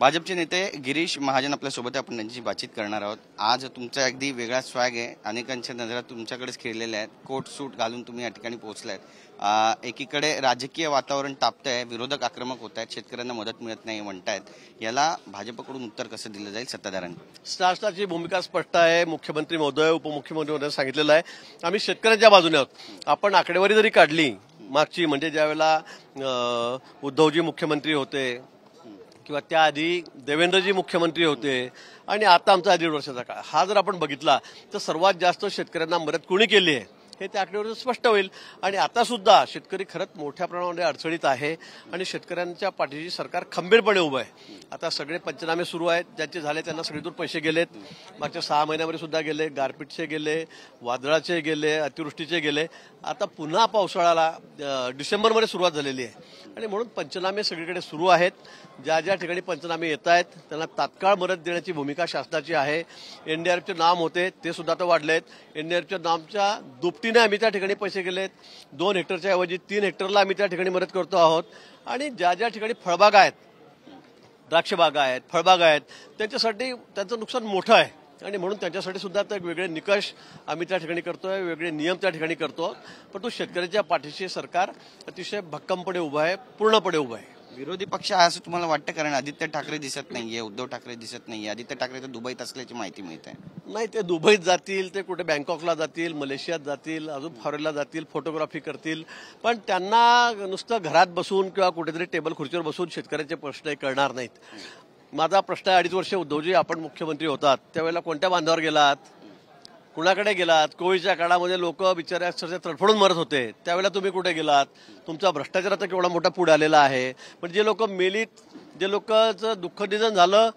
भाजपचे नेते गिरीश महाजन आपल्यासोबत आपण त्यांची बातचीत करणार आहोत आज तुमचा अगदी वेगळा स्वॅग आहे अनेकांच्या नजरात तुमच्याकडेच खेळलेल्या आहेत कोट सूट घालून तुम्ही या ठिकाणी पोहोचलायत एकीकडे राजकीय वातावरण तापत आहे विरोधक आक्रमक होत आहेत शेतकऱ्यांना मदत मिळत नाही म्हणतायत याला भाजपकडून उत्तर कसं दिलं जाईल सत्ताधाऱ्यांनी शासनाची भूमिका स्पष्ट आहे मुख्यमंत्री महोदय उपमुख्यमंत्री महोदय सांगितलेलं आहे आम्ही शेतकऱ्यांच्या बाजूने आहोत आपण आकडेवारी जरी काढली मागची म्हणजे ज्यावेळेला उद्धवजी मुख्यमंत्री होते किंवा त्याआधी देवेंद्रजी मुख्यमंत्री होते आणि आता आमचा दीड वर्षाचा काळ हा जर आपण बघितला तर सर्वात जास्त शेतकऱ्यांना मदत कोणी केली आहे हे त्या आकडेवरून स्पष्ट होईल आणि आता सुद्धा शेतकरी खरंच मोठ्या प्रमाणामध्ये अडचणीत आहे आणि शेतकऱ्यांच्या पाठीशी सरकार खंबीरपणे उभं आहे आता सगळे पंचनामे सुरू आहेत ज्यांचे झाले त्यांना दूर पैसे गेलेत मागच्या सहा महिन्यामध्ये सुद्धा गेले गारपीटचे गेले वादळाचे गेले अतिवृष्टीचे गेले आता पुन्हा पावसाळ्याला डिसेंबरमध्ये सुरुवात झालेली आहे आणि म्हणून पंचनामे सगळीकडे सुरू आहेत ज्या ज्या ठिकाणी पंचनामे येत आहेत त्यांना तात्काळ मदत देण्याची भूमिका शासनाची आहे एनडीआरएफचे नाम होते ते सुद्धा आता वाढले आहेत एनडीआरएफच्या नामच्या दुपटी दृष्टीने आम्ही त्या ठिकाणी पैसे गेलेत दोन हेक्टरच्या ऐवजी तीन हेक्टरला आम्ही त्या ठिकाणी मदत करतो आहोत आणि ज्या ज्या ठिकाणी फळबागा आहेत द्राक्षबागा आहेत फळबाग आहेत त्यांच्यासाठी त्यांचं नुकसान मोठं आहे आणि म्हणून त्यांच्यासाठी सुद्धा एक वेगळे निकष आम्ही त्या ठिकाणी करतोय वेगळे नियम त्या ठिकाणी करतो परंतु शेतकऱ्याच्या पाठीशी सरकार अतिशय भक्कमपणे उभं आहे पूर्णपणे उभं आहे विरोधी पक्ष आहे असं तुम्हाला वाटतं कारण आदित्य ठाकरे दिसत नाहीये उद्धव ठाकरे दिसत नाहीये आदित्य ठाकरे तर दुबईत असल्याची माहिती मिळते नाही ते दुबईत जातील ते कुठे बँकॉकला जातील मलेशियात जातील अजून फॉरेनला जातील फोटोग्राफी करतील पण त्यांना नुसतं घरात बसून किंवा कुठेतरी टेबल खुर्चीवर बसून शेतकऱ्यांचे प्रश्न करणार नाहीत माझा प्रश्न आहे अडीच वर्ष उद्धवजी आपण मुख्यमंत्री होतात त्यावेळेला कोणत्या बांधावर गेलात कुणाकडे गेलात कोविडच्या काळामध्ये लोक बिचारे अक्षरशः तडफडून मरत होते त्यावेळेला तुम्ही कुठे गेलात तुमचा भ्रष्टाचार तर केवढा मोठा पुढे आलेला आहे पण जे लोक मेलीत जे लोकांचं दुःख निधन झालं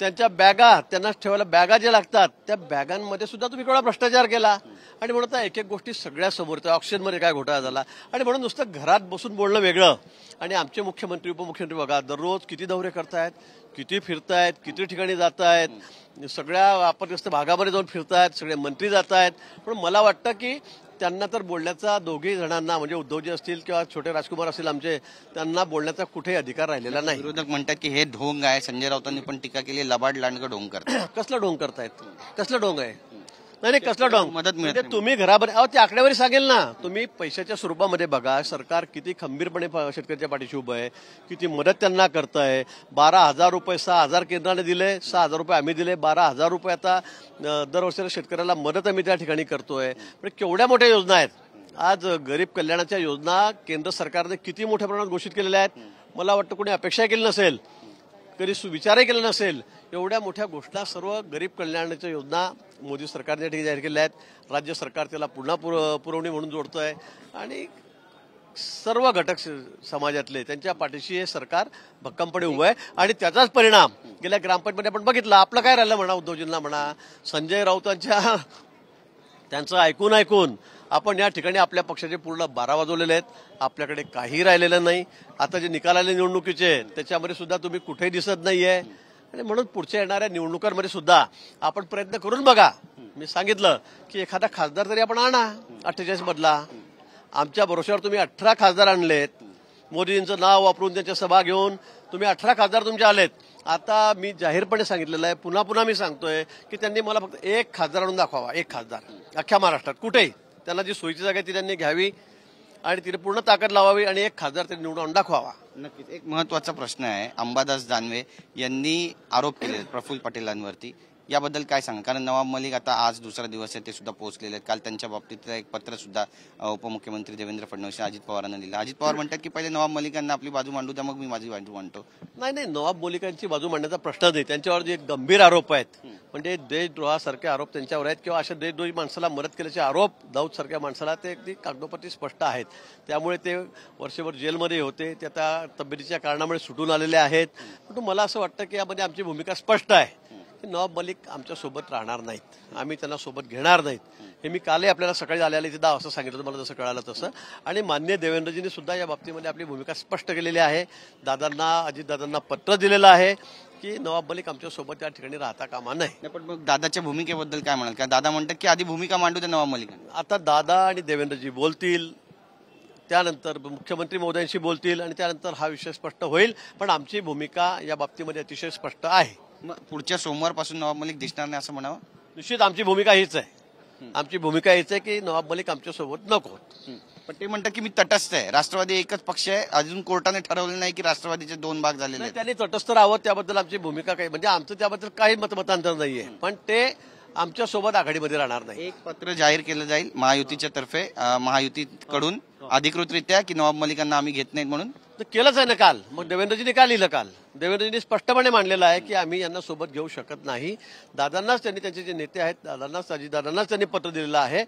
त्यांच्या बॅगा त्यांना ठेवायला बॅगा ज्या लागतात त्या बॅगांमध्ये सुद्धा तुम्ही केवढा भ्रष्टाचार केला आणि म्हणून एक एक गोष्टी सगळ्या समोर त्या ऑक्सिजनमध्ये काय घोटाळा झाला आणि म्हणून नुसतं घरात बसून बोलणं वेगळं आणि आमचे मुख्यमंत्री उपमुख्यमंत्री बघा दररोज किती दौरे करतायत किती फिरतायत किती ठिकाणी जात आहेत सगळ्या वापरग्रस्त भागामध्ये जाऊन फिरतायत सगळे मंत्री जात आहेत पण मला वाटतं की त्यांना तर बोलण्याचा दोघी जणांना म्हणजे उद्धवजी असतील किंवा छोटे राजकुमार असतील आमचे त्यांना बोलण्याचा कुठेही अधिकार राहिलेला नाही विरोधक म्हणतात की हे ढोंग आहे संजय राऊतांनी पण टीका केली लबाड लांडगं ढोंग करतात कसलं ढोंग करतायत कसलं ढोंग आहे नाही कसला डॉंग मदत मिळते म्हणजे तुम्ही घराबर अहो ते आकडेवारी सांगेल ना तुम्ही पैशाच्या स्वरूपामध्ये बघा सरकार किती खंबीरपणे शेतकऱ्याच्या पाठीशी उभं आहे किती मदत त्यांना करत आहे बारा हजार रुपये सहा हजार केंद्राने दिले सहा हजार रुपये आम्ही दिले बारा हजार रुपये आता दरवर्षी शेतकऱ्याला मदत आम्ही त्या ठिकाणी करतोय पण केवढ्या मोठ्या योजना आहेत आज गरीब कल्याणाच्या योजना केंद्र सरकारने किती मोठ्या प्रमाणात घोषित केलेल्या आहेत मला वाटतं कोणी अपेक्षा केली नसेल कधी सुविचारही केला नसेल एवढ्या मोठ्या गोष्टी सर्व गरीब कल्याणाच्या योजना मोदी सरकारने ठिकाणी जाहीर केल्या आहेत राज्य सरकार त्याला पुन्हा पुर पुरवणी म्हणून जोडतो आहे आणि सर्व घटक समाजातले त्यांच्या पाठीशी हे सरकार भक्कमपणे उभं आहे आणि त्याचाच परिणाम गेल्या ग्रामपंचायतमध्ये आपण बघितलं आपलं काय राहिलं म्हणा उद्धवजींना म्हणा संजय राऊतांच्या त्यांचं ऐकून ऐकून आपण या ठिकाणी आपल्या पक्षाचे पूर्ण बारा वाजवलेले आहेत आपल्याकडे काही राहिलेलं नाही आता जे निकाल आले निवडणुकीचे त्याच्यामध्ये सुद्धा तुम्ही कुठेही दिसत नाहीये आणि म्हणून पुढच्या येणाऱ्या निवडणुकांमध्ये सुद्धा आपण प्रयत्न करून बघा मी सांगितलं की एखादा खासदार तरी आपण आणा अठ्ठेचाळीस मधला आमच्या भरोश्यावर तुम्ही अठरा खासदार आणलेत मोदींचं नाव वापरून त्यांच्या सभा घेऊन तुम्ही अठरा खासदार तुमचे आलेत आता मी जाहीरपणे सांगितलेलं आहे पुन्हा पुन्हा मी सांगतोय की त्यांनी मला फक्त एक खासदार आणून दाखवावा एक खासदार अख्ख्या महाराष्ट्रात कुठेही त्याला जी सोयीची जागा ती त्यांनी घ्यावी आणि तिने पूर्ण ताकद लावावी आणि एक खासदार त्यांनी निवडून दाखवावा नक्कीच एक महत्वाचा प्रश्न आहे अंबादास दानवे यांनी आरोप केले प्रफुल्ल पटेलांवरती याबद्दल काय सांगा कारण नवाब मलिक आता आज दुसरा दिवस आहे ते सुद्धा पोहोचलेले आहेत काल त्यांच्या बाबतीत एक पत्र सुद्धा उपमुख्यमंत्री देवेंद्र फडणवीस अजित पवारांना लिहिलं अजित पवार म्हणतात की पहिले नवाब मलिकांना आपली बाजू मांडू द्या मग मी माझी बाजू मांडतो नाही नाही नवाब मलिकांची बाजू मांडण्याचा प्रश्न नाही त्यांच्यावर जे गंभीर आरोप आहेत म्हणजे देशद्रोहासारखे आरोप त्यांच्यावर आहेत किंवा अशा देशद्रोही माणसाला मदत केल्याचे आरोप दाऊदसारख्या माणसाला ते अगदी कागदोपत्री स्पष्ट आहेत त्यामुळे ते वर्षभर जेलमध्ये होते ते आता तब्येतीच्या कारणामुळे सुटून आलेले आहेत परंतु मला असं वाटतं की यामध्ये आमची भूमिका स्पष्ट आहे नवाब मलिक आमच्यासोबत राहणार नाहीत आम्ही त्यांना सोबत घेणार नाहीत हे मी कालही आपल्याला सकाळी आलेले ते दहा वाजता सांगितलं मला जसं कळालं तसं आणि मान्य देवेंद्रजींनी सुद्धा या बाबतीमध्ये आपली भूमिका स्पष्ट केलेली आहे दादांना अजितदादांना पत्र दिलेलं आहे की नवाब मलिक आमच्यासोबत त्या ठिकाणी राहता कामा नाही पण मग दादाच्या भूमिकेबद्दल काय म्हणाल का दादा म्हणतात की आधी भूमिका मांडू त्या नवाब मलिक आता दादा आणि देवेंद्रजी बोलतील त्यानंतर मुख्यमंत्री महोदयांशी बोलतील आणि त्यानंतर हा विषय स्पष्ट होईल पण आमची भूमिका या बाबतीमध्ये अतिशय स्पष्ट आहे मग पुढच्या सोमवारपासून नवाब मलिक दिसणार नाही असं म्हणावं निश्चित आमची भूमिका हीच आहे आमची भूमिका हीच आहे की नवाब मलिक आमच्या सोबत नको पण ते म्हणतात की मी तटस्थ आहे राष्ट्रवादी एकच पक्ष आहे अजून कोर्टाने ठरवलं नाही की राष्ट्रवादीचे दोन भाग झालेले त्यांनी तटस्थ राहावं त्याबद्दल आमची भूमिका काही म्हणजे आमचं त्याबद्दल काही मतमतांतर नाहीये पण ते आमच्या सोबत आघाडीमध्ये राहणार नाही एक पत्र जाहीर केलं जाईल महायुतीच्या तर्फे महायुतीकडून हो. अधिकृतरित्या की नवाब मलिकांना आम्ही घेत नाहीत म्हणून तर केलंच आहे ना काल मग देवेंद्रजींनी का लिहिलं काल देवेंद्रजींनी स्पष्टपणे मांडलेलं आहे की आम्ही यांना सोबत घेऊ शकत नाही दादांनाच त्यांनी त्यांचे जे नेते आहेत दादांनाच दादांनाच त्यांनी पत्र दिलेलं आहे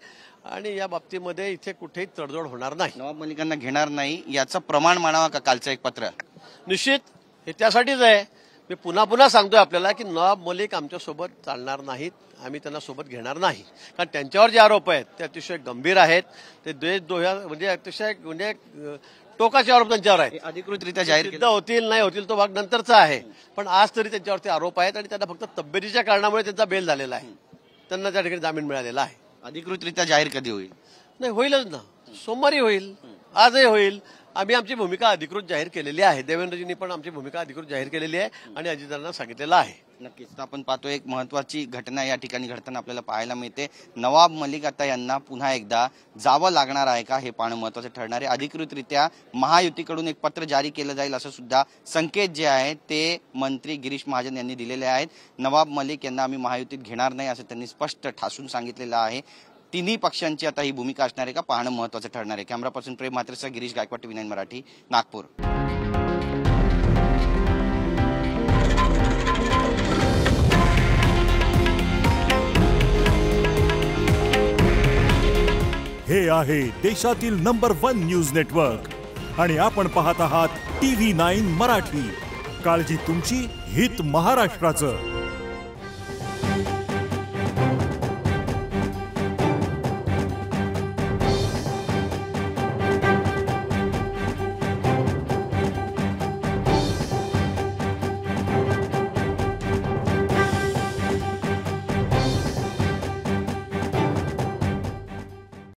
आणि या बाबतीमध्ये इथे कुठेही तडजोड होणार नाही नवाब मलिकांना घेणार नाही याचं प्रमाण मानावा का कालचं एक पत्र निश्चित हे त्यासाठीच आहे मी पुन्हा पुन्हा सांगतोय आपल्याला की नवाब मलिक आमच्यासोबत चालणार नाहीत आम्ही त्यांना सोबत घेणार नाही कारण त्यांच्यावर जे आरोप आहेत ते अतिशय गंभीर आहेत ते द्वेष दोह्या म्हणजे अतिशय म्हणजे टोकाचे आरोप त्यांच्यावर आहे अधिकृतरित्या जाहीर सिद्ध होतील नाही होतील तो भाग नंतरचा आहे पण आज तरी त्यांच्यावरती आरोप आहेत आणि त्यांना फक्त तब्येतीच्या कारणामुळे त्यांचा बेल झालेला आहे त्यांना त्या ठिकाणी जामीन मिळालेला आहे अधिकृतरित्या जाहीर कधी होईल नाही होईलच ना सोमवारी होईल आजही होईल आम्ही आमची भूमिका अधिकृत जाहीर केलेली आहे देवेंद्रजींनी पण आमची भूमिका अधिकृत जाहीर केलेली आहे आणि अजितदारांना सांगितलेलं आहे नक्कीच आपण पाहतो एक महत्वाची घटना या ठिकाणी घडताना आपल्याला पाहायला मिळते नवाब मलिक आता यांना पुन्हा एकदा जावं लागणार आहे का हे पाहणं महत्वाचं ठरणार आहे अधिकृतरित्या महायुतीकडून एक पत्र जारी केलं जाईल असं सुद्धा संकेत जे आहे ते मंत्री गिरीश महाजन यांनी दिलेले आहेत नवाब मलिक यांना आम्ही महायुतीत घेणार नाही असं त्यांनी स्पष्ट ठासून सांगितलेलं आहे तिन्ही पक्षांची आता ही भूमिका असणार आहे का पाहणं महत्त्वाचं ठरणार आहे पर्सन प्रेम मात्रेचा गिरीश गायकवाड टी मराठी नागपूर हे आहे देशातील नंबर वन न्यूज नेटवर्क आणि आपण पाहत आहात टी व्ही नाईन मराठी काळजी तुमची हित महाराष्ट्राचं